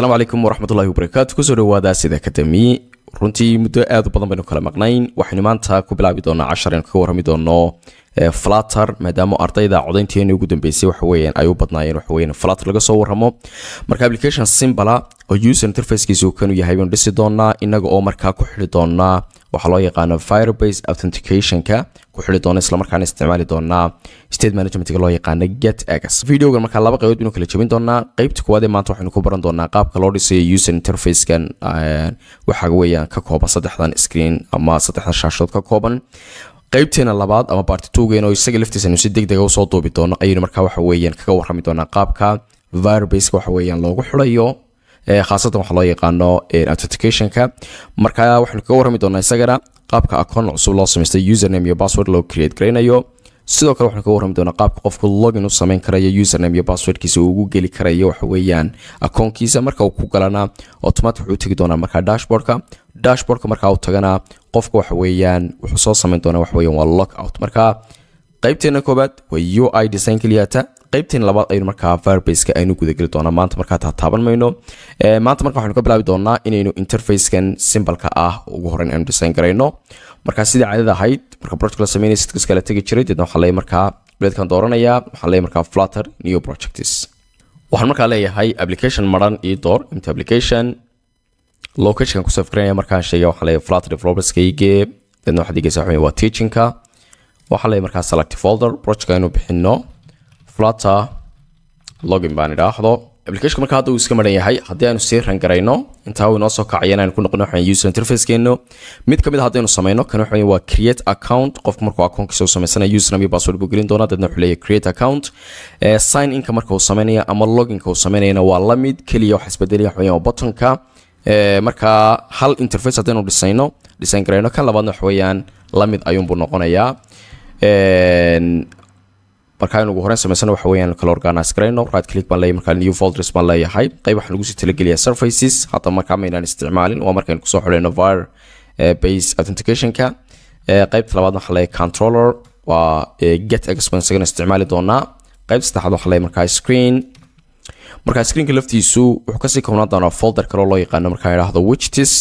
asalaamu calaykum waraxmatullahi wabarakaatu kusoo dhawaada sida kadamiye runtii muddo aad u badan baynu kala maqnayn waxaynu maanta ku bilaabi doonaa cashar aynu kaga warrami doono eh, flatter maadaama ardayda codaynteeni ugu dambeysay waxaweyaan ay u badnaayeen waxaweyaan flatter laga soo warramo marka application simbala oo user interfacekiisu kanu yahay baynu dhisi doonaa inaga oo markaa ku xidhi doonaa waxaa loo yaqaana firebase authenticationka ku xili doona islamarkaana isticmaali doonaa state managementka loo yaqaana get x videogan markaa laba qaybood baynu kala jebin doonaa qeybta koowaadee maanta waxaynu ku baran doonaa qaabka loo dhisayo user interfacekan waxaa weeyaan ka kooban saddexdan screen ama saddexdan shaashadood ka kooban qaybteena labaad ama baartituugeena oo isaga laftiisa si deg dega ah usoo duubi doono ayaynu markaa waxa weeyaan kaga warrami doonaa qaabka firebaseka waxa weeyaan loogu xulayo khaasatan waxaa loo yaqaano authenticationka marka waxaynu kaga warrami doonaa isagana qaabka akoon cusub loo samaystay username iyo password loo create garaynayo sidoo kale waxanu kaga warrami doonaa qaabka qofku login u samayn karayo username iyo passwordkiisa uu ugu geli karayo waxa weeyaan akoonkiisa marka uu ku galana automatic wuxuu tegi doonaa markaa dashboardka dashboardka markaa uu tagana qofka waxa weeyaan wuxuu soo samayn doonaa waxa weeyaan waa lock out marka qaybteena koobaad waa u i design keliyata qaybteen labaad aynu markaa firebaseka aynu gudageli doonaa maanta markaa taataaban mayno eh, maanta marka waxaynu ka bilaabi doonaa inaynu interfacekan simbalka ah ugu horeyn aynu design garayno markaa sidii caadada ahayd marka project la sameynaya sidkus kala tegi jiray deedna waxaa leeyahay markaa bileedkan dooranaya waxaa leeyahay markaa flutter new projects waxaan markaa leeyahay application maran ii door mt application locationkan kusoo fikrinaya markaan sheegaya waxaa leeyahay flutter developerska ii gee deedna waxaad waa teachingka waxaa leeyahay markaa select folder projectka aynu bixino flutter login baan idhaahdo applicationka marka hadda uu iska maran yahay haddii aanu sii rangarayno intaa uu inoo kacaya inaanu ku noqon waxaan user interfacekeeno mid ka mid a ah haddaynu sameyno kan waxaan waa create account qofku markuu accountkiisa uu sameysanayo username iyo password buu gelin doonaa dadna wuxuu leeyahay create account eh, sign inka marka uu sameynaya ama loginka uu sameynayana waa la mid keliya waxa isbedelaya waxaan waa buttonka eh, marka hal interface haddaynu dhisayno design garayno kan labaadna wax weeyaan la mid ayuunbuu noqonayaa marka aynu ugu horeyn sameysana waxa weyaan kala organize garayno right click baan leeyahay markaa new folders baan leeyahay qayb waxaan ugu sii talageliyaa surfaces hadda markaa maynaan isticmaalin waa markaynu kusoo xuleyno vir eh, base authenticationka eh, qaybta labaad waxaa leeyahay controller waa eh, get expense isagana isticmaali doonaa qaybta saddexaad waxaa leeyahay markaa screen markaa screenka laftiisu wuxuu kasii koobnaan doonaa folder kaloo loo yaqaano markaa idhaahdo widgets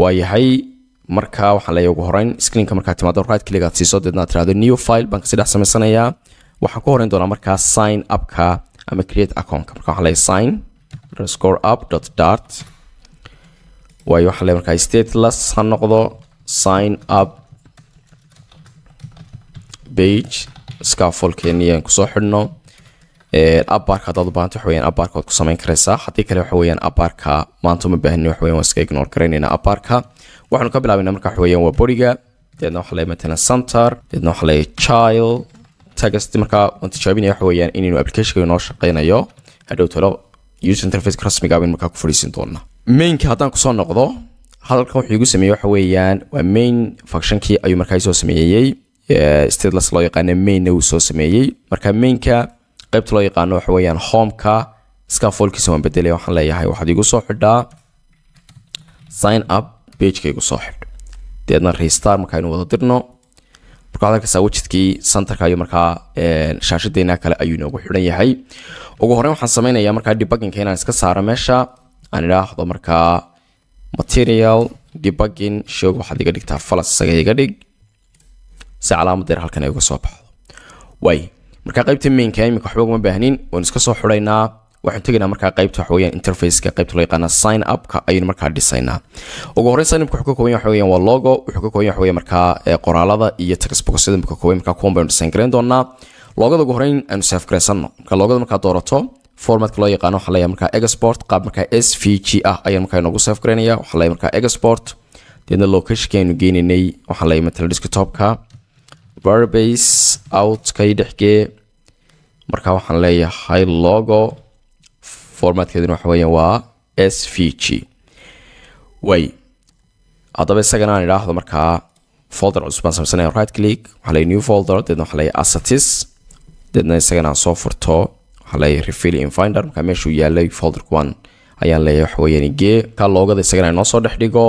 waayahay marka waxaa leeya ugu horeyn screenka markaad timaado right click siiso deedna tirahdo new file baan kasii dhex samaysanayaa waxaan ku horeyn doonaa markaa sign upka ama create accountka marka waxaan leeya sign underscore up dot dart waayo waxaan leeya markaa stateless ha noqdo sign up page scafolkeennii aan kusoo xidhno abarka hadaad u baahanta waxa weyaan abarka waad ku samayn karaysaa haddii kale waxa weyaan abarka maanta uma baahnin waxa weyaan waan iska ignore garaynayna abarka waxaanu ka bilaabana marka waxaweyaan waa boriga deedna waxa le matala center deedna waxa le chil tagast markaa waan tijaabinaya waxa inaynu applicationka noo shaqeynayo hadhow talo user interface rasmiga ah markaa ku fadhiisin doona mainka haddaan kusoo noqdo hadalkan wuxuu igu sameeyey waxa weeyaan waa main functionkii ayuu markaa soo sameeyey stateless loo yaqaana mainna wuu soo sameeyey marka mainka qaybta loo yaqaano waxa weeyaan homeka scaffoldkiisa waan bedelaya waxaan leeyahay waxaad igu soo xidhaa sign up bejkaygu soo xidh dabeedna restar markaaynu wada dirno marka waxaad arkaysaa wejidkii santarka markaa e, shaashadeena kale ayuu inoogu xidhan e yahay ugu horreyn waxaan sameynayaa markaa debugginka inaan iska saaro meesha aan idhaahdo markaa material debugging shoog waxaad iga dhigtaa falas isaga iga dhig si calaamad deer halkan ay uga soo baxdo waay markaa qaybta mainka iminka waxba kuma baahnin waan iska soo xidhaynaa e waxaan tegaynaa markaa qaybta waxaweyaan interfaceka qaybta loo yaqaana sign upka ayaynu markaa dhisaynaa ugu horreyn sign upka wuxuu ka kooban yahay waxaweyaan waa logo wuxuu ka kooban yahay waxaweyaan markaa qoraalada iyo textbooks yada ka kooban markaa kuwan baynu design garayn doonaa loogada ugu horreyn aynu saaf marka loogada markaa doorato formatka loo yaqaano waxaa leeyahay markaa export qaab markaa s v g ah ayaan markaa inoogu saaf waxaa leeyahay markaa export deedna locationka aynu geenaynay waxaa leeyahay matala desktopka verbase out dhexgee markaa waxaan leeyahay logo formaatkeeduna waxa weyaan waa s v g way haddaba isagana aan idhaahdo markaa folder cusub aan sameysanaya right click waxaa lay new folder deedna waxaa lay assatis deedna isagana aan soo furto waxaa lay refill in finder markaa meeshuu yaalay folder kuwan ayaan leeyahay waxa weyaan ka loogada isagana inoo soo dhex dhigo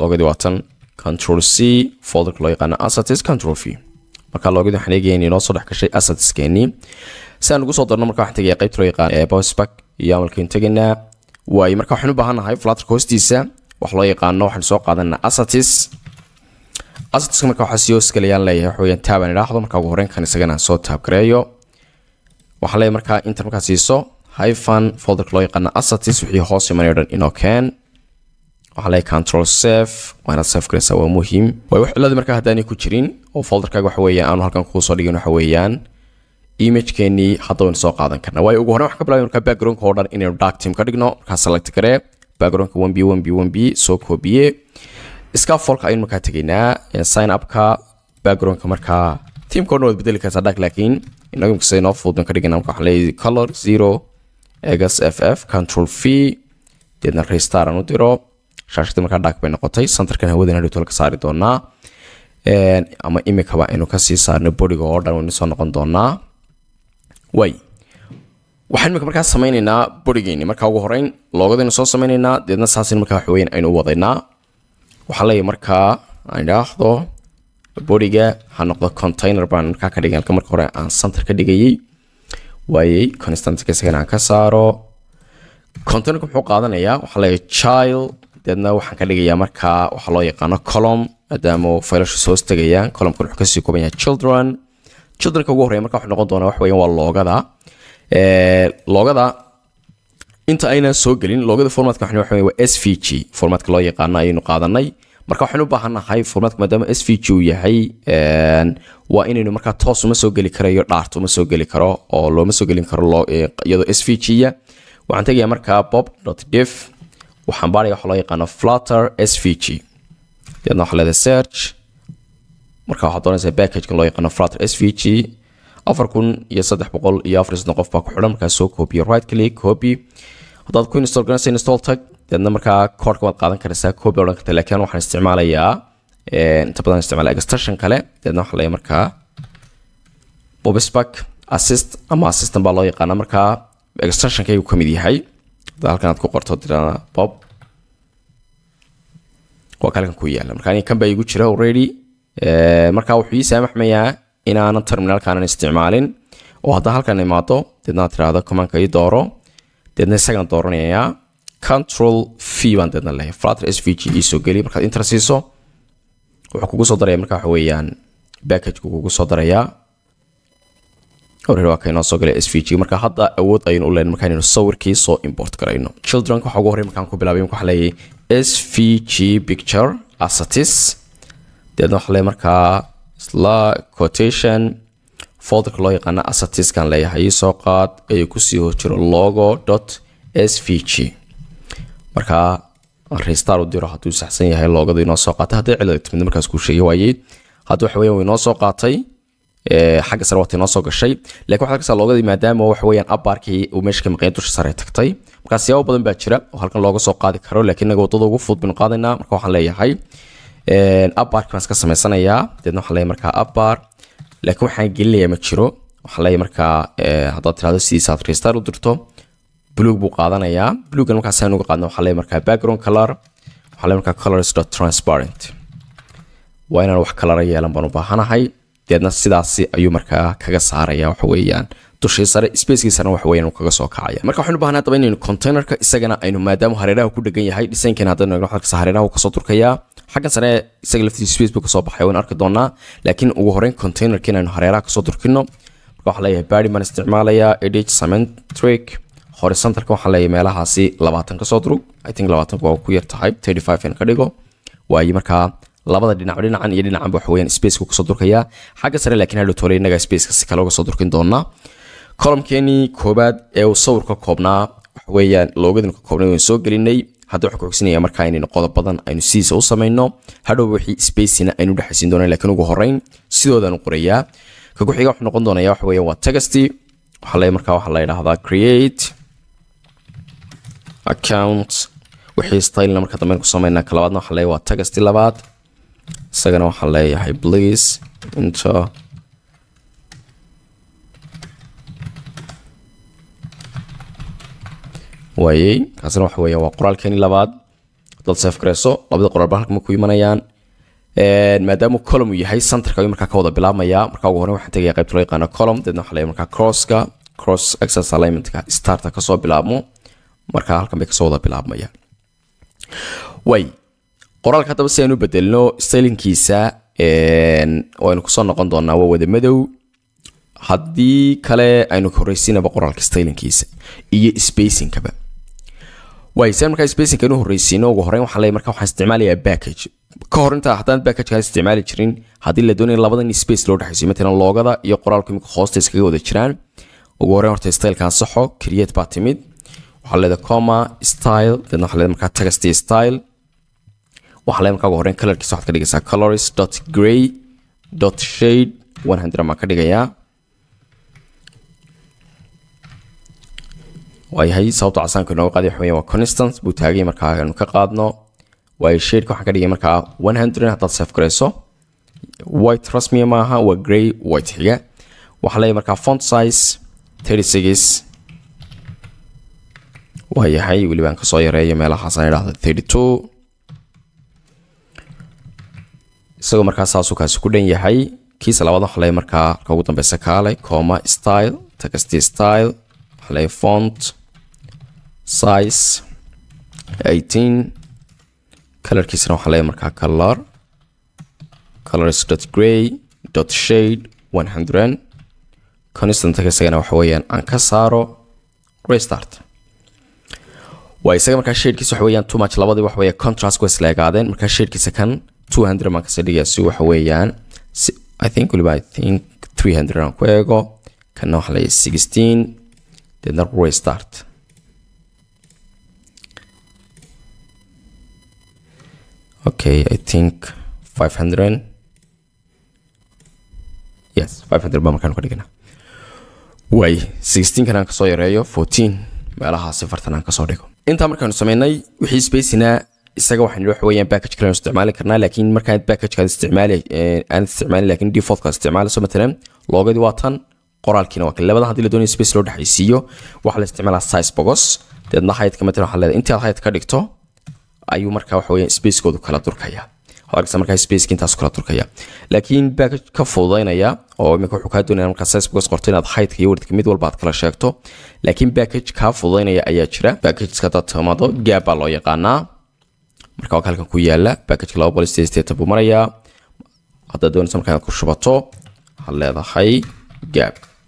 loogadii waa tan control c folderka loo yaqaano assatis control v marka loogadii waxaan eegaya inoo soo dhex gashay assatiskeennii si aan ugu soo darno marka waxaan tegaya qaybta loo yaqaano ee bossback iyo amalkan teganaa waay marka waxaan u baahannahay flatrka hoostiisa wax loo yaqaano waxaan soo qaadanaa asatis asatis marka waxaa sii hooskalayaan leeyahay waxaweyaan taabaan idhaahdo marka ugu horeynkan isagana soo taabgareeyo waxaa leeyahay markaa inta markaa siiso hyfan folderka loo yaqaano asatis wixii hoos imanay o dhan inoo keen waxaa leeyahay control safe waanaad safe garaysaa waa muhiim waay wax ciladii markaa haddaanay ku jirin oo folderkaaga waxa weeyaan aanu halkan kuu soo dhigin waxa weeyaan imagekeenii haddawynu soo qaadan karna waayo ugu horren waxaan ka bilaabay markaa backgroundka oo dhan inaynu dark team ka dhigno markaa select garee backgroundka one b one b one b soo koobiye scafolka ayaynu markaa tegaynaa sign upka backgroundka markaa teamka o dhan waad bedeli kartaa dark laakiin inagu markasa inoo fuudban ka dhigana marka waxaan leeyahay color zero egas f f control v deedna restar aan u diro shaashadii markaa dark bay noqotay centerkan hawadana dhitol ka saari doonaa ama imikaba aynu kasii saarno bodiga oo dhan waynu soo noqon doonaa waay waxaan imika markaa samaynaynaa borigeeni markaa ugu horeyn loogadaynu soo samaynaynaa deedna saasin markaa waxweyn aynu u wadaynaa waxaa leeyahy markaa aan idhaahdo boriga ha noqdo container baan markaa ka dhigan marka hore aan center ka dhigayay waayey constant isagana aan ka saaro containerka muxuu qaadanayaa waxaa leeyahay child deedna waxaan ka dhigayaa markaa waxaa loo yaqaano column maadaama faylashu soo hoos tegayaan wuxuu kasii kooban yahay children childrenka ugu horreya marka wuxuu noqon doonaa wax weeyaan waa loogada eh, loogada inta aynaan soo gelin loogada formatka waxa waxa waa s v g formatka loo yaqaano ayaynu qaadanay marka waxaynu u baahannahay formatka maadaama s v g uu yahay eh, waa inaynu markaa toos uma soo geli karayo dhaart uma soo geli karo oo looma soo gelin karo eh, iyadoo s v g-ya waxaan tegayaa markaa bob dot def waxaan baarayaa waxa loo yaqaano flutter s v g deedna waxa leedahay search marka waxaad doonaysaa backageka loo yaqaano frater s v g afar kun iyo saddex boqol iyo afar soddon qof baa ku xidhan markaa soo koobiyo right click copy haddaad ku install garanaysa install tag deedna markaa koodhka waad qaadan karaysaa copy odhan karta laakiin waxaan isticmaalayaa inta badan isticmaala extension kale deedna waxaa laga markaa bobisback assist ama assistan baa loo yaqaana markaa extensionka ka mid yahay hadda halkan aad ku qorto dirana bob waa kalkan ku yaala marka aniga kan baa igu jira already Eh, markaa wuxuu ii saamaxmayaa inaanan terminaalkaanan isticmaalin oo haddaa halkan imaado deedna tiraahdo commanka ii dooro deedna isagaan dooranayaa control v baan deedna leeyahay flutter svg ii soo geli markaad inter siiso wuxuu kugu soo daraya markaa waxa weeyaan kugu soo darayaa horere kaynoo soo galay svg marka hadda awood aynu u leyn markaanaynu sawirkii soo import garayno childrank waxaa ugu horey markaan ku bilaabay waxaa leeyahay svg picture assatis deedna waxaa le markaa isla quotation folderka loo yaqaana assatiskan leeyahay soo qaad ee kusii horjiro logo dot s v g markaa restar u diro hadduu saxsan yahay loogada inoo soo qaatay hadday cilada timid markaas kuu sheegi waayey hadda waxa weeyaan inoo soo qaatay xagga sare waata inoo soo gashay lakin waxaad arkaysaa loogadii maadaama waxa weeyaan abbaarkii uu meesha ka maqeen dusha sare tagtay markaa siyaabo badan baa jira oo halkan looga soo qaadi karo laakiin inaga waddada ugu fudud baynu marka waxaan leeyahay upbark baan iska samaysanayaa deedna waxaa leeyahay markaa upbar laakiin waxaan gelinayaa ma jiro waxaa leeyahay markaa haddaad tirahdo sidiisa aad register u dirto blueg buu qaadanayaa bluegan markaa saan uga qaadna waxaa leeyahay markaa background color waxaa leeyahay markaa colors dot transparent waa inaan wax kalara yeelan baan u baahanahay deedna sidaasi ayuu markaa kaga saaraya waxa weeyaan dushii sare spacekiisana wax weeyaan kaga soo kacaya marka waxaynu baahnaa daba inaynu containerka isagana aynu maadaama hareeraha ku dhegan yahay dhisaynkeena haddaynu eegno hareeraha uu kasoo turkayaa xagga sare isaga laftiis facebook soo baxay waan arki doonaa laakiin ugu horeyn containerka inaynu hareeraha kasoo durkino marka waxaa leeyahay bari baan isticmaalayaa edh symmetric horizontalka waxaa leeyahay meelahaasi labaatan kasoo durug i think labaatanku waa ku yar tahay thirty five in ka dhigo waaye markaa labada dhinac dhinacan iyo dhinacanba waxa weeyaan spaceka kasoo durkayaa xagga sare laakiin hadhow tole innaga spaceka si kale uga soo durkin doonaa columnkeenii koobaad ee uu sawirka koobnaa waxa weeyaan loogadin ka koobnay waan soo gelinay hadda waxaan ku xogsanaya markaa inaynu qodob badan aynu sidiisa u samayno hadhow wixii spacina aynu dhexaysiin doona lakiin ugu horeyn sidoodaanu qorayaa ka ku-xiga wuxuu noqon doonaya waxa weeya waa tegasty waxaa markaa waxaa la yidhaahdaa create account wixii stylena marka dambeyn ku samaynaa ka waxaa leeyahay waa tegasty labaad isagana waxaan leeyahay please enter waayey kaasna waxa weeyaan waa qoraalkeeni labaad dad seef gareyso labada qoraalba halkama ku imanayaan maadaama colum uu yahay centerka ayuu markaa ka wada bilaabmaya marka ugu horreyn waxaan tegaya qaybta loo yaqaano colum deedna waxa leeyahay markaa crosska cross access alignmentka starta kasoo bilaabmo markaa halkan bay kasoo wada bilaabmaya way qoraalka haddaba si aynu bedelno stylinkiisa waynu kusoo noqon doonaa waa wada madow haddii kale aynu horreysiinaba qoraalka stylinkiisa iyo spacingkaba waysan markaa spacingka inu horreysiino ugu horeyn waxaa leey markaa waxaan isticmaalayaa backage ka hor inta haddaan backage isticmaali jirin haddii la doonaya labadan space loo dhexeysay matalan loogada iyo qoraalku imika hoosta iskaga wada jiraan ugu horeyn horta stylekan saxo create baa timid waxaa leeda coma style deedna waxaa leeda markaa text style waxaa leeda markaa ugu horeyn colorkiisa waxaad ka dhigaysaa colors dot gray dot shade one hundred baan ka dhigayaa waayahay sababta casaanka inooga qaaday waxa weya waa constance buu taagay markaa aanu ka qaadno waayo shadeka waxaan ka dhigay markaa one hundred haddaad seef garayso white rasmiya maaha waa grey white xiga waxaa leeyahay markaa font size thirty six waayahay weliba aan kasoo yareeyo meelahaasaan idhahda thirty two isagoo markaa saasuu kaasi ku dhan yahay kiisa labaad waxaa leeyahay markaa ka ugu dambeysa kaale coma style takasti style عليه font size 18 colorkiisana waxaan leeyahay markaa color colors dot gray dot shade 100 constantk isagana waxa weeyaan aan ka saaro restart waa isaga markaa shadekiisa waxa weeyaan too much labadii waxa contrast way isla egaadeen markaa shadekiisa kan 200 baan kasii dhigaya si waxa i think waliba i think 300 aan ku eego kanna waxaa leeyahay 16 deedna restart okay i think 500 yes 500 baa markaan ka dhiganaa waay 16 kanaan kasoo yareeyo 14 meelaha sifartan aan kasoo dhigo intaa markaanu sameynay wixii spacina isaga waxaan wax weeyaan package kale isticmaali karnaa laakiin markaan package kan isticmaali aan eh, isticmaalin laakiin default ka isticmaalayso matalan loogadii waa tan qoraalkiina waa kale labada haddii la doonayo space loo dhexaysiiyo waxaa la isticmaalaa size box deedna heightka matalan ah waxaa leedahay intaad height ka dhigto ayuu markaa waxa weeyaan spacekoodu kala durkaya argsa markaa spacek intaas kala durkaya laakiin baa ka fududaynaya oo imika wuxuu kaa doonaya markaa size box qorto inaad heightka iyo weightka mid walba aad kala sheegto laakiin package kaa fududaynaya ayaa jira packageska haddaad timaado gaab baa loo yaqaanaa marka waa halkan ku yaala packageka laba boqol sideed sideetan buu marayaa haddaad doonayso markaa inaad ku shubato waxaad leedahay gaab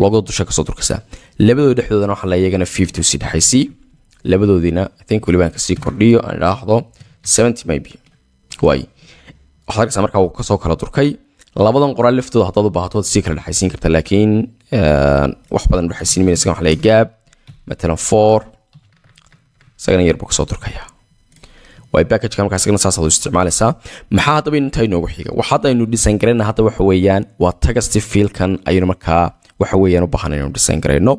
loogada dusha kasoo durkasa labadooda dhexdoodana waxaa la iyagana fifty si dhexaysii labadoodiina think weliba kasii kordhiyo aan idhaahdo seventy maybe waay waxaad arkaysaa markaa wuu kasoo kala durkay labadan qoraal laftooda haddaad u baahato sii kala dhexaysiin kartaa laakiin wax badan dhexaysiin mayna isagan waxa la gaab matalan four isagana yar kasoo durkayaa way backageka markaa isagana saasaad u isticmaalaysaa maxaa haddaba intaa inoogu xiga wax haddaynu dhisan garayna hadda waxa weeyaan waa tagasti fiilkan ayaynu markaa waxa weeyaan u baahan inaynu design garayno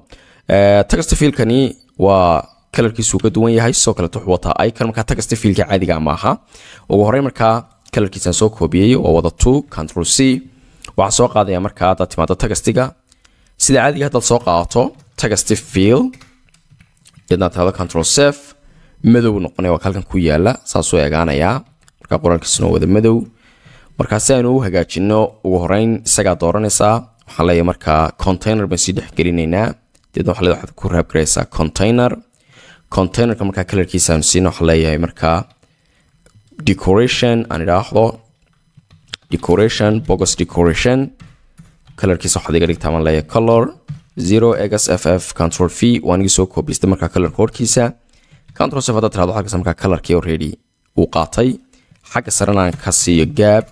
eh, taxtafiilkani waa kalarkiisu ka duwan yahay sidoo kaleet wuxuu wataa icon markaa taxtafiilka caadiga ma ugu horey markaa kalarkiisaan soo koobiyey oo wada two control c waxaa soo qaadaya markaa haddaad timaado taxtiga sida caadiga haddaad soo qaadato taxti fiil deedna control sef madow noqonaya waa halkan ku yaala saasuu eegaanayaa markaa qoraalkiisuna wada madow markaa si aynu u hagaajino ugu horeyn isagaa dooranaysaa waxaan leeyahay markaa container baan sii dhexgelinaynaa deedna waxaa leeyahay waxaad ku raab container containerka markaa kalarkiisa aanu siina waxaa leeyahay markaa decoration aan idhaahdo decoration bogus decoration kalarkiisa waxaad iga dhigtaa maan leeyahay color zero egas f f control v waan igi soo koobistay markaa kalarka horkiisa control f haddaad tirahdo markaa kalarkii already uu qaatay xagga sarena ka siiyo gaab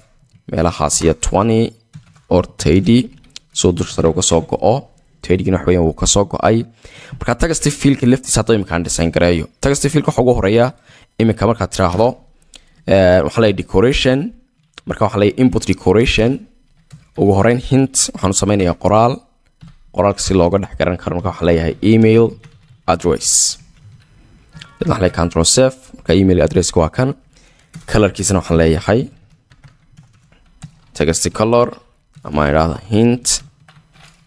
meelahaas iyo twenty or thirty soo dusha sare kasoo go-o trading wax weyaan wuu kasoo go-ay marka tagasti fiilka laftiisa haddoo imikaaan design gareeyo tagasti fiilka waxa ugu horeeya imika markaad tiraahdo eh, waxaa leeyahay decoration marka waxaa leeyahay input decoration ugu horeyn hint waxaan u qoraal qoraalka si looga dhex garan karo marka waxaa leeyahay email address waxaa leeyahay control sef marka email addresska waa kan colorkiisana waxaan leeyahay tagasti color ama idhaahda hint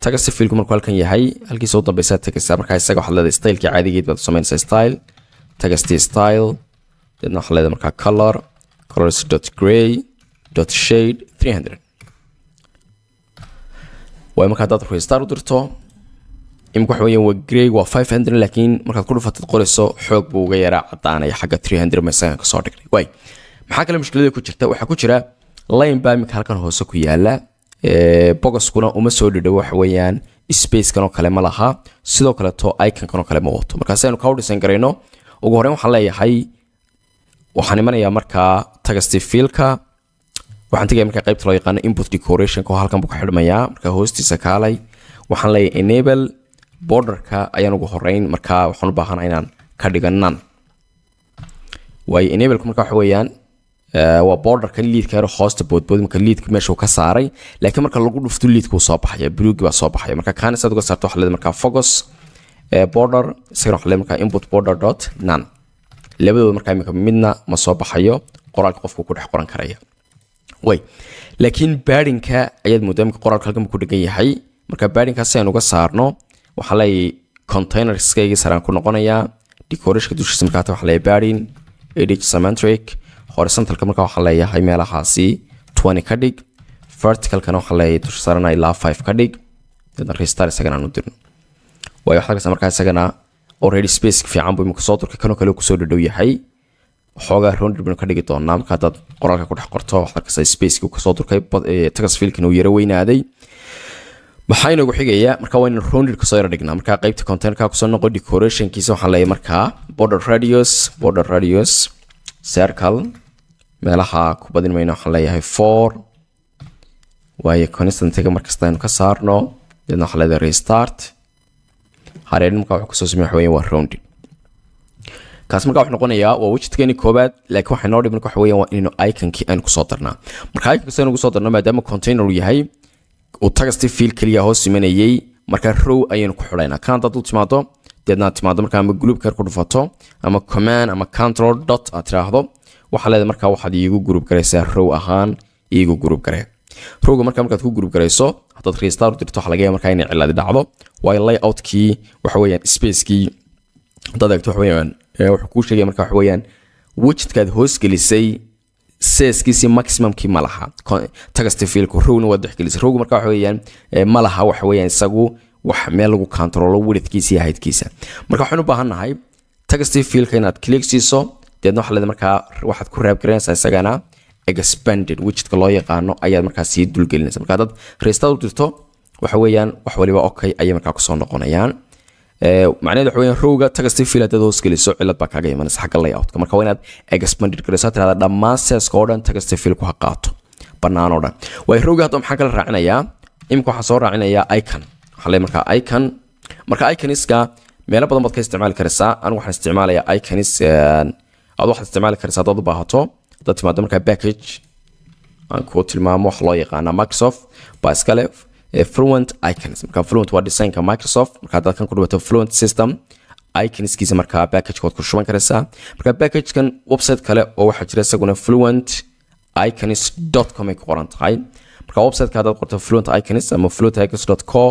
taga sifilku markuu halkan yahay halkiisa u dambeysaa tegaysaa markaa isaga waxaad leedahay stylekii caadigeed baad samaynaysaa style tagastii style deedna waxaad leedahay markaa color colors dot gray dot shade 300 waay markaa haddaad ruxi star u dirto imika waxa weeyaan waa grey waa 500 laakiin markaad ku dhufatad qorayso xoog buu uga yaraa caddaanaya xagga 300 meesagan ka soo dhignay waay maxaa kale mushkilada ku jirta waxaa ku jira line baa imika halkan hoose ku yaala Eh, bogoskuna uma soo dhidho waxa weeyaan spacekan oo kale ma laha sidoo kaleeto iconkan oo kale ma wato markaasi aynu kaa dhisan garayno ugu horreyn waxaan leeyahay waxaan imanayaa markaa tagasti fiilka waxaan tegaya markaa qaybta loo yaqaano input decorationka oo halkan buu ka xidhmayaa markaa hoostiisa kaalay waxaan leeyahay enable borderka ayaan ugu horreyn markaa waxaan u baahana inaan ka dhiganan waayo enableku markaa waxa weeyaan waa borderka liidka yaro hoosta boodboodimka liidka meesha ka saaray laakiin marka lagu dhufto liidkuu soo baxaya buluugi baa soo baxaya marka kaana saad uga saarto waxaa leed markaa focus border isagana waxaa leed markaa input border dot none labadooda markaa iminka midna ma soo baxayo qoraalka qofku ku dhex qoran karaya way laakiin baadhinka ayaad moodaa iminka qoraalka halkan ku dhegan yahay marka baadhinkaas si aan uga saarno waxaa leeyahay containerskayga saraan ku noqonayaa decorationka dushiisa markaa ta waxaa leeyahay baadhin edh horisontalka marka waxaan leeyahay meelahaasi twenty ka dhig verticalkana waxaan leeyahay dusha saarana ilaa five ka dhig deedna restar isagana aan u dirno waayo waxaad arkaysaa markaa isagana already space fiican buu imika soo durka kanoo kale kusoo dhadhow yahay xoogaa round binu ka dhigi doonaa marka haddaad qoraalka ku dhex qorto waxaad arkaysaa spacekii uu kasoo durkay eh, tagas uu yara weynaaday maxaa inoogu xigayaa marka waa inaan rounded kasoo yara dhignaa marka qaybta containerka kusoo noqo decorationkiisa waxaan leeyahay markaa border radius border radius circle meelaha kubadin mayno mayna waxaan leeyahay for waayo constantga markasta aynu ka saarno deedna waxaan leedahay restart hareerin markaa wuxuu kusoo sameeya waxaweye waa rounding kaas markaa wuxuu noqonayaa waa widgetkeeni koobaad laakiin waxay noo dhib marka waa inaynu iconkii aynu kusoo darnaa marka iconkasi aynu kusoo darno maadaama container yahay uu tagasti fiil keliya hoos simanayay markaa row ayaynu ku xidhaynaa kana dad timaado deedna timaado markaa ama guluubka ku dhufato ama command ama control dot aad tiraahdo waxaa leedahay markaa waxaad iigu gurub garaysaa row ahaan iigu gurub garee rowga markaa markaad ku gurub garayso haddaad restaaru dirto waxa laga yaaba markaa inay cilaadi dhacdo waayo layout waxa weeyaan spacekii haddaad eegto waxa weeyaan wuxuu kuu sheegaya marka waxa weeyaan widgetkaad hoosgelisay seeskiisi maximumkii ma laha tagasta fiilku rowna waad dhexgelisay rowga marka waxa weeyaan ma waxa weeyaan isagu wax meel lagu controlo widgetkiisa iyo heightkiisa marka waxaan u baahan nahay tagasta inaad click siiso deedna waxaa leeda markaa waxaad ku raabgaranaysaa isagana expanded widgetka loo yaqaano ayaad markaa sii dulgelinaysa marka haddaad reestaad u dirto waxa weeyaan wax waliba okay ayay markaa kusoo noqonayaan macnaheed waxa weeyaan rowga tagasti fiil haddaad hoos geliso cilad baa kaaga imanaysa xagga layoutka marka waa inaad expanded garayso ha dhammaan seeska oo dhan tagasti fiil ku ha bannaan oo dhan waayo rowga hadda maxaan kala raacinayaa imika waxaa soo raacinayaa icon waxaa leeyahay markaa icon marka iconiska meelo badan baad ka isticmaali karaysaa anigu waxaan isticmaalayaa iconis aad waxaad isticmaali karaysa hadaad u baahato hadaad timaado markaa package aan ku tilmaamo waxa loo yaqaana microsoft baa iskale fluent icons marka fluent waa designka microsoft marka hadaad kan ku dhibato fluent system iconskiisa markaa packagekood ku shuban karaysaa marka packagekan website kale oo waxaa jira isaguna fluent icons dot com ay ku qoran tahay marka websiteka hadaad qorto fluent icons ama fluent icons dot co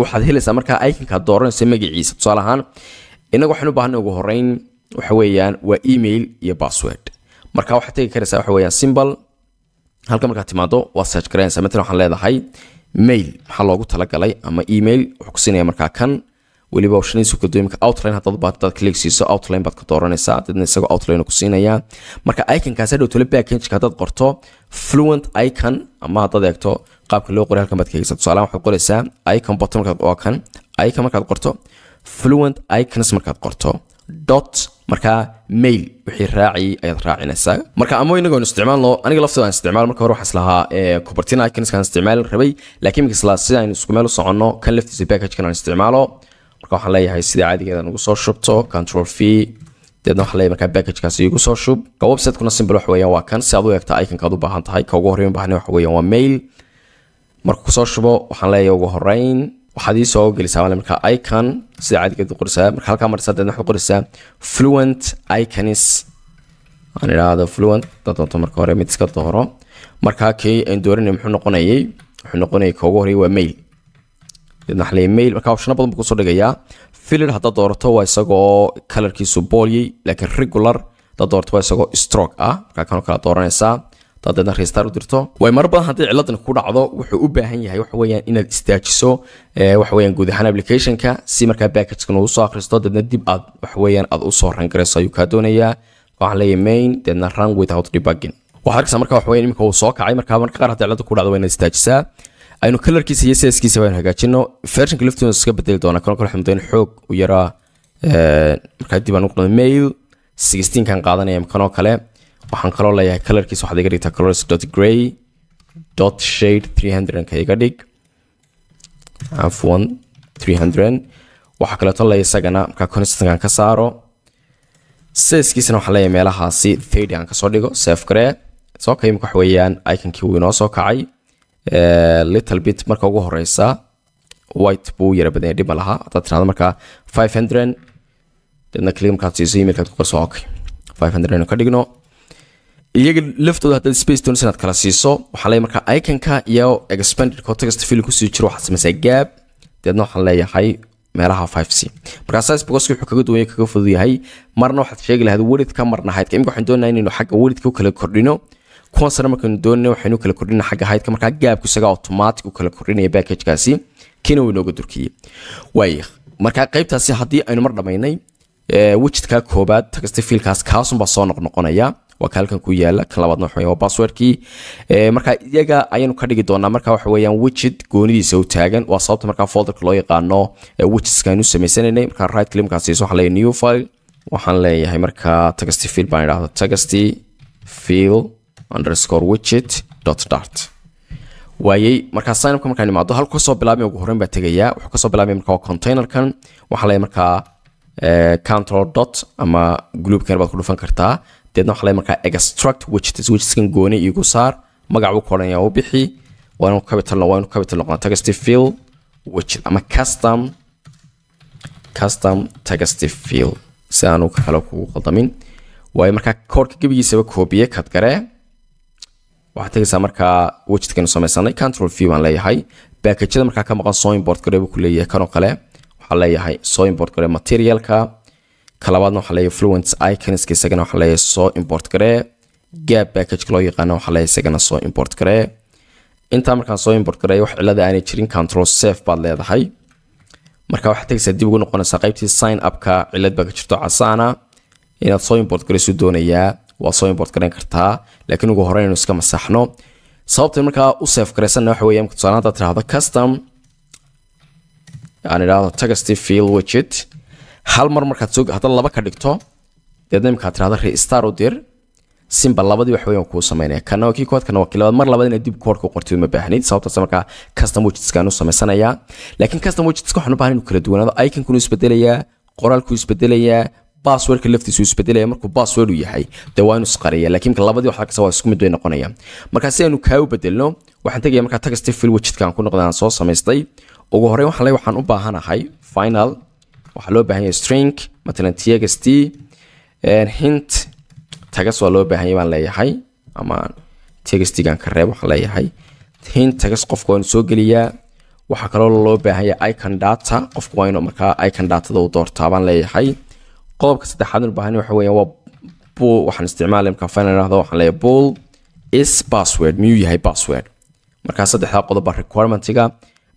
waxaad helaysaa markaa iconkaad dooranaysa magaciisa tusaale ahaan innaga waxaan u baahanay ugu horeyn waxa weeyaan waa email iyo password marka waxaad tegi karaysaa waxa weeyaan simbal halka markaad timaado waad search garanaysaa matalan waxaan leedahay mail maxaa loogu talagalay ama email wuxuu ku siinaya markaa kan weliba shaniisu kadooyinka outline haddaad baataad click siiso outline baad ka dooranaysaa dadna isagoo outline ku siinaya marka iconkaas hadhow tole package haddaad qorto fluent icon ama haddaad eegto qaabka loo qoray halkan baad ka eegaysaa waxaad qoraysaa icon button markaad kan icon markaad qorto fluent icons markaad qorto dot markaa mail wixii raacayay ayaad raacinaysaa marka ammo inagoon isticmaalno aniga laftooda aan isticmaal marka hore waxaa islahaa kubartina eh, iconskaan isticmaali rabay laakiin minka sida aynu isku meel u soconno kan laftiisa package aan isticmaalo marka waxaan leeyahay sida caadigeeda ugu soo shubto control v deedna waxaa leeyahay markaa package igu soo shub ka website-kuna simple waxa waa kan si aad u eegta iconka u baahan tahay ka ugu horreyn u baahan waxa weeyaan waa mail marka kusoo shubo waxaan leeyahay ugu horreyn waxaad ii soo gelisaa male markaa icon sida caadigeed qorisaa marka halkaa marsaa deedna waxaad qorisaa fluent iconis aan idhaahdo fluent haddaad doonto marka hore mid iska dooro markaa kii aan dooranay muxuu noqonayay wuxuu noqonayay ka ugu waa mail deedna mail markaa opshano badan buu kusoo dhigayaa filler haddaad doorato waa isagoo kalarkiisu boolyey laakiin regular haddaad doorato waa isagoo stroke ah markaa kanoo kala dooranaysaa dadeedna reestaar u dirto way mar badan haddii ciladan ku dhacdo wuxuu u baahan yahay waxa weeyaan inaad istaajiso eh, waxa weeyaan guud ahaan applicationka si markaa package uu soo akhristo dadeedna dib aad waxa weeyaan aad usoo rangarayso ayuu kaa doonayaa waxaan leeyahay main dadeedna run without debugging waxaad arkaysaa marka waxa weeyaan imika uu soo kacay markaa marka qaar haddii cilada ku dhacdo waa inaad istaajisaa aynu colorkiisa iyo sideskiisa baynu hagaajino versionka liftoon iska bedeli doona kana kala xumdayn xoog u yaraa eh, markaa dib aan uqdo mail 16 qaadanaya mikan kale waxaan kaloo leeyahay kalarkiisa waxaad iga dhigtaa colors dot gray dot shade three hundredka iga dhig afwan three hundred waxaa kaleeto leeya isagana markaa constankan ka saaro seskiisana waxaan leeyahay meelahaasi thirty aan kasoo dhigo safe garee soo ka wax weeyaan iconkii wuu inoo soo kacay eh, little bit marka ugu horeysa white buu yara badanya dhib laha haddaad tirahdo markaa five hundred deedna kli siiso emailkaad ku qorso okay five hundred ka dhigno iyaga laftooda hadaad space doonaysa inaad kala siiso waxaa leeyahay markaa iconka iyo expanded context film kusii jiro waxaad samaysaa gaab deedna waxaan leeyahay meelaha 5c markaa size wuxuu kaga duwan kaga fudud yahay marna waxaad sheegi lahayd weridka marna haydka imika waxaan doonayaa inaynu xagga weridka u kala kordhino kuwan sare markaynu doonayna waxaynu kala kordhina xagga haydka markaa gaabku isagaa automatic u kala kordhinaya packagekaasi kiina wuu inooga durkiyey waaya markaa qaybtaasi haddii aynu mar dhammaynay wejidkaa koobaad tagsta fiilkaas kaasunbaa soo noqnoqonayaa waaka kaalkan ku yaala kan labaadna waxawey waa baswerkii marka iyaga ayaanu ka dhigi doonaa marka waxa weeyaan widget goonidiisa u taagan waa sababta markaa folderka loo yaqaano widgetska aynu samaysananay marka right click siiso waxaan leeyahay new file waxaan leeyahay markaa text field baan idhahda text field underscore widget dot dart waayey markaa signupka markaan imaado halku kasoo bilaabmay ugu horreyn baa tegayaa wuxuu kasoo bilaabmay marka waa containerkan waxaan leeyahay markaa control dot ama gloobkan baad ku dhufan kartaa deedna waxa le markaa extract widgets widgetskan gooni iigu saar magac u koran u bixi waa capital waa capital noqon text field widget ama custom custom text field si aanu kale kugu qaldamin waayo markaa koodhka gebigiisaba koobiye kad garee tegaysaa markaa widgetkanu samaysanay control v baan leeyahay baakajada markaa ka maqan soimport gareebu ku leeyahay kanoo kale waxaa leeyahay soimport garee materialka kalabaadna waxaa leeya fluent iconska isagana waxaa leeya soo import garee gaab backage loo yaqaana waxaa leeya isagana soo import garee intaa markaan soo import garee wax cilada aanay jirin control safe baad leedahay marka waxaad tegaysaa dib ugu noqonaysaa qaybtii sign upka cilad baa ka jirto casaana inaad soo import garaysu doonayaa waad soo import garayn kartaa laakiin ugu horeynu iska masaxno sababta markaa u safe garaysanna waxa weeye tusaale haddaad tidhaahdo custom aan idhaahdo tagasty field widget hal mar markaad soo hadda laba ka dhigto deedna imikaad tirahda reistar u dir simba labadii wax kuu samaynaya kana waa kii koowaad kana waa kii labaad mar labaad inaad dib koodhka u qortid uma baahnid sababtaas markaa custom widgetskaan samaysanayaa laakiin custom waxaan u baahan inuu kala duwanaado iconkunu isbedelayaa qoraalku isbedelayaa baswordka laftiisu isbedelaya markuu basword yahay dee waa inuu isqariya laakiin labadii wax kasta waa isku mid bay noqonayaan markaa si aynu kaa u bedelno waxaan tegaya markaa tagsta fil widgetkaan ku noqda aan soo samaystay ugu horreyn waxaan le waxaan u baahanahay final waxaa loo baahanya string matalan txt hint tagas waa loo baahanya baan leeyahay ama txtgan ka reeb waxaan leeyahay hint tagas qofka waan soo geliyaa waxaa kaloo loo baahanya icon data qofka waa inuu markaa icon datada u doortaa baan leeyahay qodobka saddexaad baahanya waxa weeyaan waa bull waxaan isticmaalay markaa final idhaahdo waxaan leeyahay bull is password miyuu yahay password markaa saddexdaa qodob baa requirementiga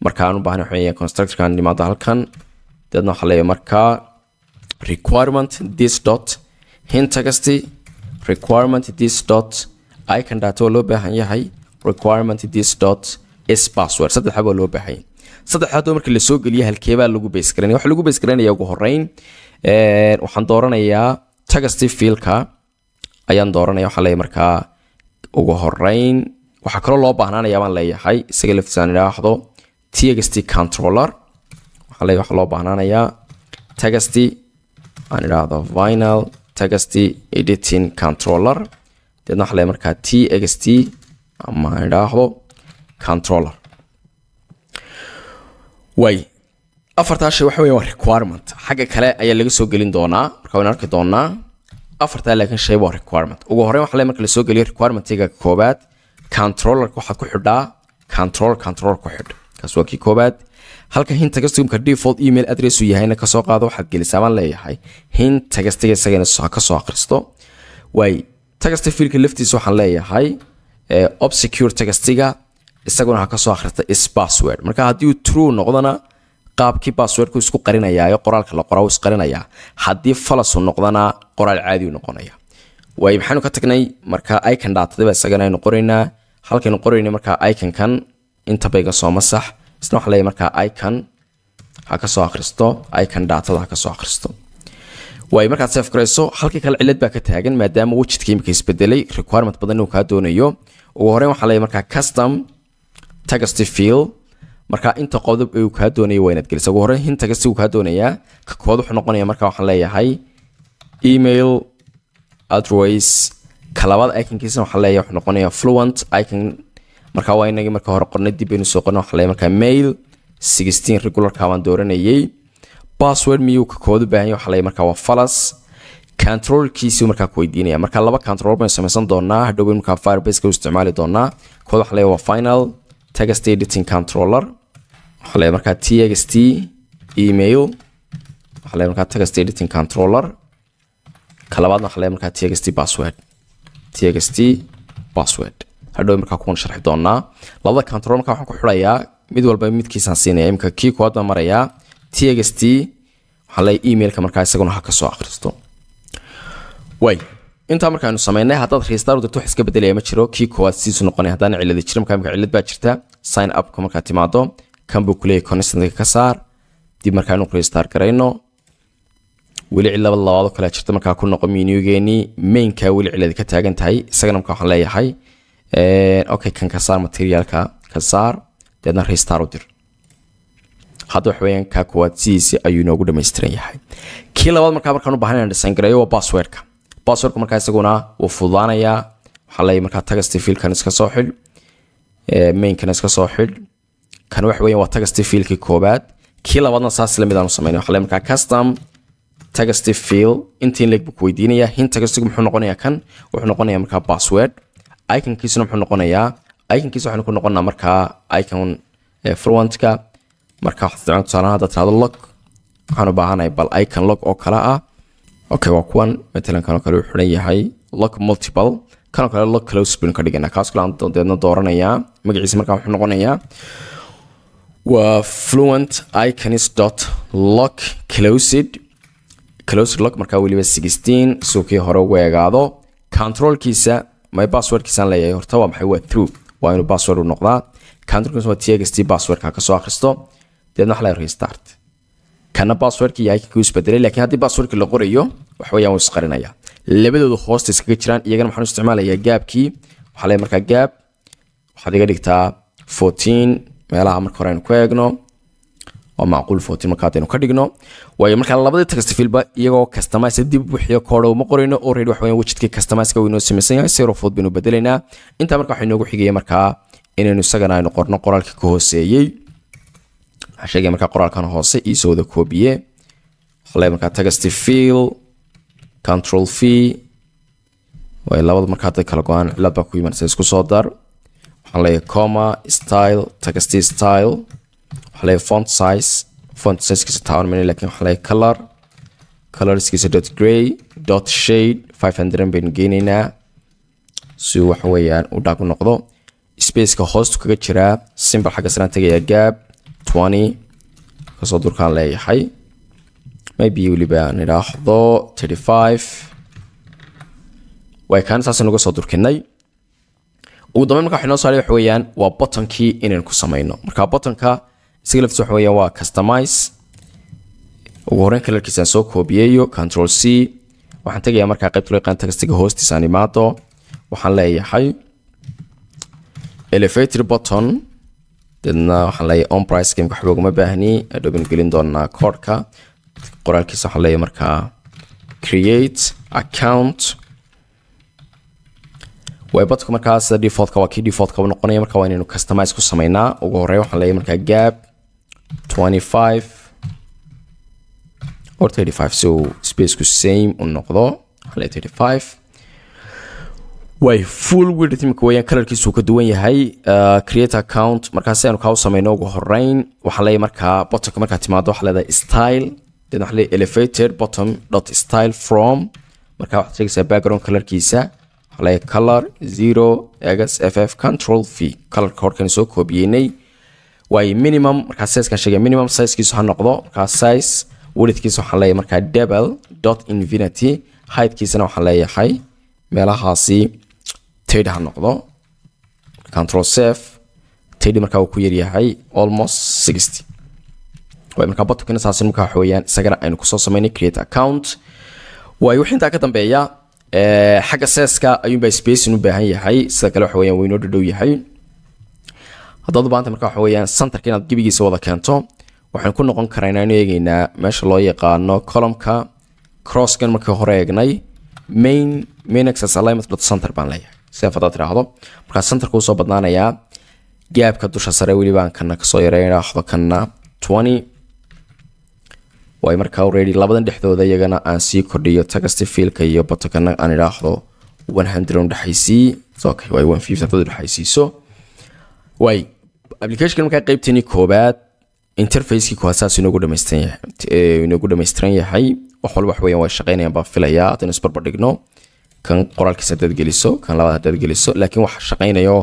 markaa aan u baahanya waxa weeyaan constructorkan dhimaada halkan deedna waxaa leeyahay markaa requirement this dot hinta requirement this dot icon data waa loo baahan yahay requirement this dot s password saddexda waa loo baahan yahay saddexaadoo marka lasoo geliya halkeebaa lagu base garanaya waxa lagu base garanaya ugu horreyn waxaan dooranayaa tagasti fiilka ayaan dooranaya waxaa leeyahay markaa ugu horreyn waxaa kaloo loo baahnaanaya e baan leeyahay isaga laftiisaan idhaahdo e tagasti e controller aley waxa loo baahnaanayaa tagasty aan idhaahdo vinal tagasty editing controller deedna waxale markaa txt ama aan idhaahdo controller way afartaa shay waxa weya waa requirement xagga kale ayaa laga soo gelin doonaa marka waynu arki doonaa afartaa laakiin shay waa requirement ugu horreyn waxa le marka lasoo geliyo requirementiga koobaad controllerka waxaad ku xidhaa control control ku xidh kaas waa kii koobaad halka hintagastagumka default email adress uu yahayna kasoo qaado waxaad gelisaa baan leeyahay hintagastiga isagana kasoo akhristo waay tagasta fiilka laftiisa waxaan leeyahay obsecure tagastiga isaguna ha kasoo akhrista is password marka haddii uu true noqdona qaabkii basswordku isku qarinayaayo qoraalka la qoraa isqarinayaa haddii falasu noqdana qoraal caadiu noqonaya waay maxaynu ka tagnay marka icon dhaatadaba isagana aynu qoraynaa halkaynu qorayna markaa iconkan intabayga sooma sax isna waxaa leeyahay markaa icon ha ka soo akhristo icon daatada ha ka soo akhristo way markaad seef halkii kale cillad baa ka taagan maadaama wajidka imika isbedelay requirement badan inuu kaa doonayo ugu horreyn waxaa leeyahay markaa custom tagasty field markaa inta qodob uu kaa doonayo waa gelisa ugu horreyn hinta uu kaa doonayaa ka kood wuxuu noqonaya markaa waxaan leeyahay email address ka labaad iconkiisana waxaa leeyahay wuxuu noqonaya fluent icon marka waa inagii marka hore qorna dib baynu soo qorna waxaa markaa mail sixteen regularka baan dooranayay password miyuu ka kood u waxaa laga markaa waa falas controlkiisii markaa ku marka laba control baynu samaysan doonaa hadhow markaa firebase u isticmaali doonaa kood waxaa laga waa final text editing controller waxaa laga markaa txt email waxaa laga markaa text editing controller ka waxaa laga markaa txt password txt password hadhow markaa kuwan sharxi doonaa labada control markaa waxaan ku xidhayaa mid walba midkiisaan siinaya imika kii kooda marayaa txt waxaan leeya emailka markaa isaguna ha ka akhristo waay intaa markaaynu samaynay haddaad registaar dirto wax iska bedelaya ma jiro kii koowaad siisu noqonaya haddaan ciladi jiro markaa imika cilad baa jirta sign upka markaa timaado kan buu kuleeyahay connestantka ka saar dib markaaynu registaar garayno weli cilaba labaado kale jirta markaa ku noqo menugeenii mainka weli ciladi ka taagan tahay isagana markaa waxaan leeyahay okay kan ka saar materiaalka ka saar deedna restar u dir hadda waxaweyaan kaa koowaad sidiisi ayuu inoogu dhamaystiran yahay kii labaad markaa markaan u baahan inaan design waa passwordka passwordka markaa isaguna wuu fududaanayaa waxaa leeyahay markaa tagasti fiilkan iska soo xidh mainkan iska soo xidh kan waxa weeyaan waa tagasti fiilkii koobaad kii labaadna saas lamid aanu sameynay waxaa leeyahay markaa custom tagasti fiil intiin leeg buu ku weydiinayaa hin tagastigu muxuu noqonayaa kan wuxuu noqonayaa markaa password iconkiisuna muxuu noqonayaa iconkiis waxaynu ku noqonaa markaa icon eh, frontka marka waxaa tusaalahan hadda tirahdo log waxaan baahanahay bal icon log oo kale ah okay waa kuwan matalan kanoo kale uu xiran yahay log multiple kanoo kale log close baynu ka dhiganaa kaas kale aan deedna dooranayaa magaciisa markaa wuxuu noqonayaa waa fluent iconis dot log closed closed log markaa weliba 16 suu kii hore ugu eegaado controlkiisa my basswordkiisaan leeyahay horta waa maxay waa through waa inuu bassword u noqdaa countercons waa txt basswordka ka akhristo deedna wax la restart kana basswordkii yahay kii isbedelay laakiin haddii basswordkii la qorayo wax weeyaan isqarinaya labadooda hoosta iskaga jiraan iyagana waxaan isticmaalayaa gaabkii waxaa leeyahay markaa gaab waxaad iga dhigtaa 14 meelaha marka hore aynu ku eegno waa macquul footin markaa haddaynu ka dhigno waayo markaa labadii tagstifilba iyagoo kastamaysa dib wixiyo koodha uma qorayno oo reer waxa weeyaan wejidkii inoo samaysan yahay serofood baynu bedelaynaa intaa markaa waxaa xigaya markaa inaynu isagana aynu qorno qoraalka ka hooseeyey waxaa sheegaya markaa qoraalkan hoose iisoo wada koobiye waxle markaa tagstifil control v waayo labadu markaa hadday kala go-aan cilad baa ku imanaysa isku soo dar waxaan leeyahay coma style tagasti style waxaley font size font sizekiisa taabanmayna lakin waxaley color colorskiisa dot gray dot shade five hundred baynu geenaynaa si waxa weeyaan u dhaag u noqdo spaceka hoostu kaga jiraa simbal xagga sanaan tagayaa gaab twenty kasoo durkaan leeyahay maybe weliba aan idhaahdo thirty five way kaana saasaan uga soo durkinay ugu dambeyn marka wax inoo saaray waxa weeyaan waa botonkii inaynu ku samayno marka botonka isaga laftis waxa weeyaan waa customize ugu horreyn kalarkiisaan soo koobiyeeyo control c waxaan tegayaa markaa qaybta loo yaqaan textiga hoostiisa aan waxaan leeyahay elevator button deedna waxaan leeyahay on price gameka wax looguma baahni adhobin gelin doonaa koodhka qoraalkiisa waxaan leeyahay markaa create account webadku markaa defaultka waa kii defaultkaba noqonaya marka waa inaynu customize ku samaynaa ugu horreyn waxaan leeyahay markaa gap 25 or 35 so spacku same u noqdo way full widritmka weyaan kalarkiisuu ka duwan yahay create account markaasi aanu kaa u sameyno ugu horeyn waxaa leeyahay markaa bottomka markaa timaado waxaa leedahay style deedna waxaa leeyahay elevated bottom dot style from markaa waxaad sheegaysaa background kalarkiisa waxaa leeyahay color zero egas ff control v colorka horkaan soo koobiyeynay way minimum markaa sizekan sheegay minimum sizekiisu ha noqdo markaa size welidkiisa waxaan leeyahay markaa double dot infinity heightkiisana waxaan leeyahay meelahaasi tad ha noqdo control safe tad markaa uu ku yaryahay almost sixty way markaa bottomkina saasi markaa waxa weeyaan isagana aynu kusoo samaynay create account way wixii intaa ka dambeeya eh, xagga seeska ayuunbaa spacing u baahan yahay sida kale waxa weeyaan waynoo dhadhow yahay haddaad baanta markaa waxa weyaan santarka inaad gebigiisa wada keento waxaan ku noqon karaynaa inu eegeynaa meesha loo yaqaano columka crosskan markii hore eegnay main main access alignment dot center baan leeyahay sidaaf haddaad tiraahdo markaa centerka usoo badnaanayaa gaabka dusha sare welibaan kana kasoo yareynaahdo kana twenty way markaa already labadan dhexdooda iyagana aan sii kordhiyo tagasti fiilka iyo botokana aan idhaahdo one hundred udhexaysiiy okay way one fifty haddad udhexaysiiso way applicationkan markaa qeybteenii koobaad interfacekii kooaad saas inoogu dhamaystiran yahay wax walba wax weyaan waa shaqeynayaan baan filayaa haddaynu isbarbar dhigno kan qoraalkiisa haddaad geliso kan labaad haddaad geliso laakiin wax shaqeynayo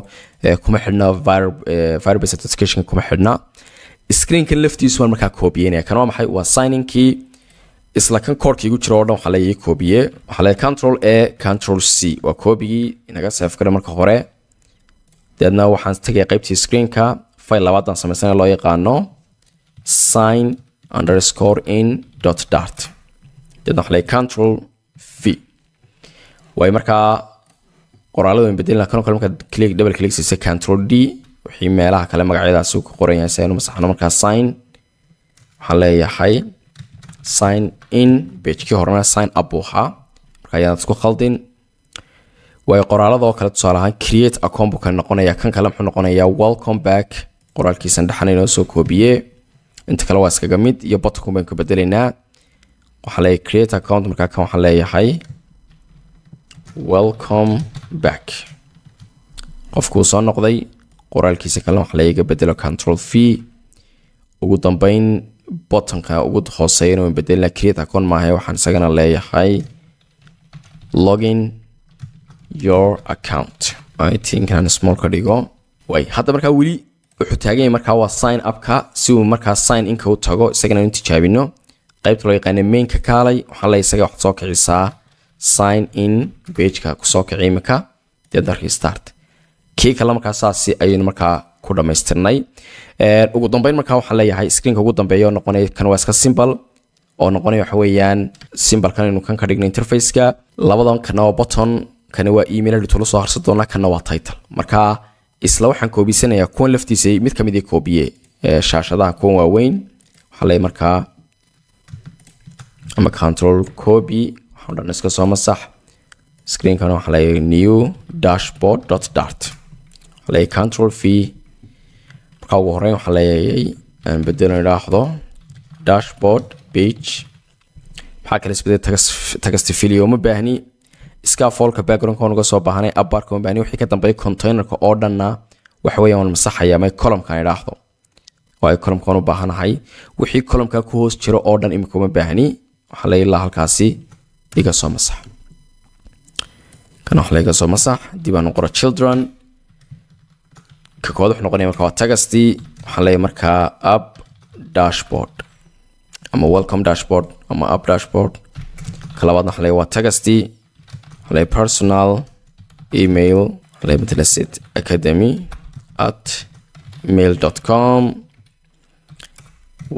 kuma xidhna virbase authentication kuma xidhna screenkan laftiisu waan markaa koobiyeynaya kan waa maxay waa signingkii isla kan koorka igu oo dhan waxaa leeyahay koobiye waxaa leeyahay control a control c waa koobigii inaga seefgara marka hore dabeedna waxaan tagaya qaybtii screenka file labaadan samaysan loo yaqaano sign underscore in dot dart dabeedna waxaa leeyahay control v way markaa qoraalada waan bedelina kan kale markaa click double click siisa control d wixii meelaha kale magacyadaasi ku qoran yahay si aynu masaxno markaa sign waxaan leeyahay sign in page kii horena sign up buu marka ayaan isku khaldin way qoraaladoo kale tusaaleahaan create account buu kale noqonaya kan kale muxuu noqonayaa welcome back qoraalkiisa dhexan inoo soo koobiye inta kale waa iskaga mid iyo button baan ku bedelaynaa waxaa leeyahay create account markaa kan waxaan leeyahay welcome back qofkuu soo noqday qoraalkiisa kale waxaa laga bedelo control v ugu dambeyn buttonka ugu hooseyana waan bedelina create account maahe waxaan isagana leeyahay login your account tinkan small ka dhigo way hadda markaa weli wuxuu taagan yahay markaa waa sign upka si uu markaa sign inka u tago isagana inu tijaabino qaybta loo yaqaana mainka kaalay waxaa le isaga waxaad soo kicisaa sign in bageka kusoo kici iminka deedna kii kale markaa saasi ayaynu markaa ku dhammaystirnay ugu dambeyn markaa waxaan leeyahay screenka ugu dambeeya oo noqonaya kan waa iska simbal oo noqonaya waxa weeyaan simbalkan aynu kan ka dhigno interfaceka labadan kana oo button kana waa email editolo soo harsan doonaa kana waa title marka isla waxaan koobisanayaa kuwan laftiisa mid ka mid koobiye shaashadaha kuwan waaweyn waxaa lay markaa ama control copy waxaan dhan iska soo masax screenkan waxaa lay new dashboard dot dart waxaa lay control v marka ugu horeyn waxaa leeyay aan bedelo idhaahdo dashboard page maxaa kale isbedel tagastifiliyo ma baahni scafolka backgroundka unaga soo baahanay abarka umbani wixii ka dambeeya containerka oo dhanna waxa weeyaan waan masaxaya ama columkan idhaahdo oo ay columkan u baahanahay wixii columka ku hoos jiro oo dhan imika baahni waxaa la halkaasi iga soo masax kan waxa la soo masax dib qora children ka kood wuxuu noqonaya marka waa tagastii waxaan leeyahay markaa app dashboard ama welcome dashboard ama app dashboard ka labaadna waxaan waa tagastii halay personal email halay matlasid academy at mail dot com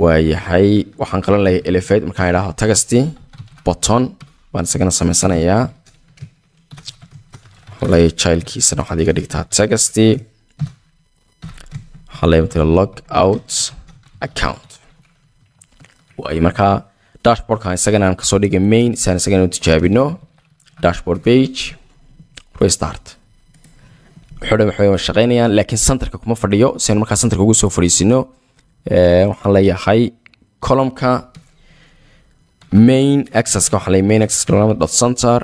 waayahay waxaan qalan lahay elefate markaan idhaaho tagasti botton baan isagana sameysanayaa halay jhilkiisana waxaad iga dhigtaa tagasti halay matala log out account waayo markaa dashboardkan isagana aan kasoo dhigay main si aan isagana u tijaabino dashboard bage restart wuxuudha waxay laakiin centerka kuma fadhiyo si markaa centerka ugu soo fadhiisino waxaan leeyahay columnka main accesska waxaan leeyahay main access dynamic dot center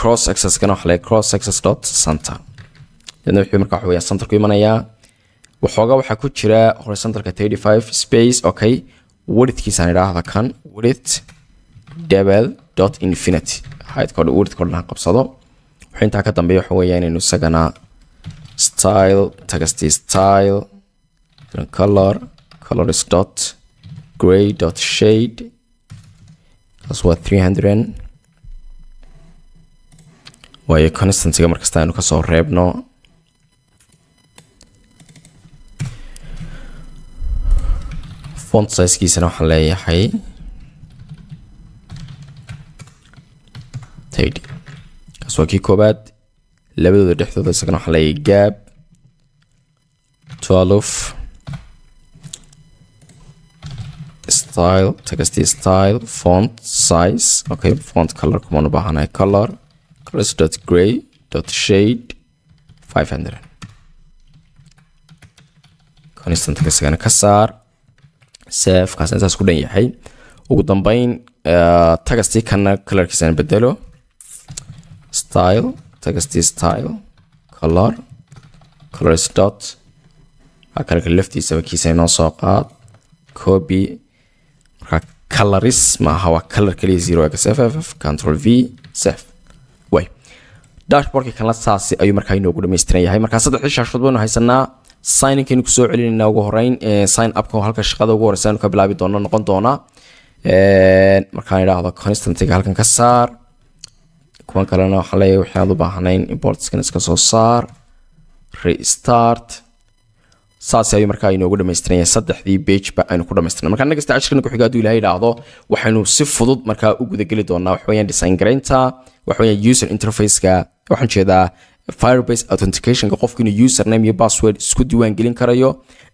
cross accesskana waxaan leeyahay cross access dot center dadna wuxuu markaa waxaa weeyaan centerku imanayaa waxoogaa waxaa ku jira hore centerka 35 space okay widthkiisaan idhaahda kan width dabal infinity ha qabsado wuxuu intaa ka dambeeya waxa weeya inaynu isagana style tagasti style color colors dot gray dot shade kaas waa 300 waayo constantiga markasta aynu kasoo reebno font sizekiisana waxaan leeyahay taydi kaas kii koobaad labadooda dhexdooda isagana waxaa leeyahay gaab twelve style txt style font size okay font color kumaan u baahanahay color colors dot gray dot shade five hundred constant isagana ka saar save kaasna intaas ku dhan yahay ugu dambeyn tagasti kana colorkiisana bedelo style text style color color dot halka laftiisaba kiisa inoo soo qaad copy markaa coloris maaha waa color kaliya zero xff control v save way dashboardka kala saasi ayuu markaa inoogu dhamaystiran yahay markaa saddexdii shaashood baynu haysanaa sign inkaynu kusoo celinaynaa ugu horeyn sign upka halka shaqada ugu horeysa aynu ka bilaabi doono noqon doonaa markaan idhaahdo constantiga halkan ka saar kuwan kalena waxaa leeyahay waxaad u baahnayn importskan iska soo saar restart saas ayuu markaa inoogu dhamaystiraya saddexdii bejba aynu ku dhamaytirna markaa inagasta cashkana kuxiga hadduu ilahay idhaahdo waxaynu si fudud markaa u gudageli doonaa waxaweyaan design garaynta waxaweyaan user interfaceka waxaan jeedaa firebase authenticationka qofku inuu username iyo password isku diiwaan karayo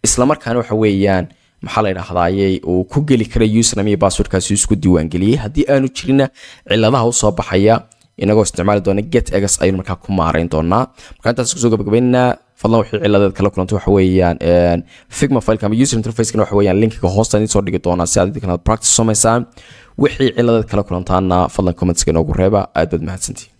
isla waxa weeyaan maxaa la dhahdaayey uu ku geli kara username iyo passwordkaasi isku diiwaan haddii aanu jirinna ciladaha usoo baxaya inagoo isticmaali doona get egs aynu markaa ku maarayn doonaa markaa intaas kusoo gabagabaynaynaa fadlan wixii ciladeed kala kulantay waxa weeyaan figma fileka ama user interfacekana waxa weeyaan linkiga hoosta idin soo dhigi doonaa si aad idinkana practice samaysaan wixii ciladeed kala kulantaana fadlan commentska inoogu reeba aad baad mahadsantiin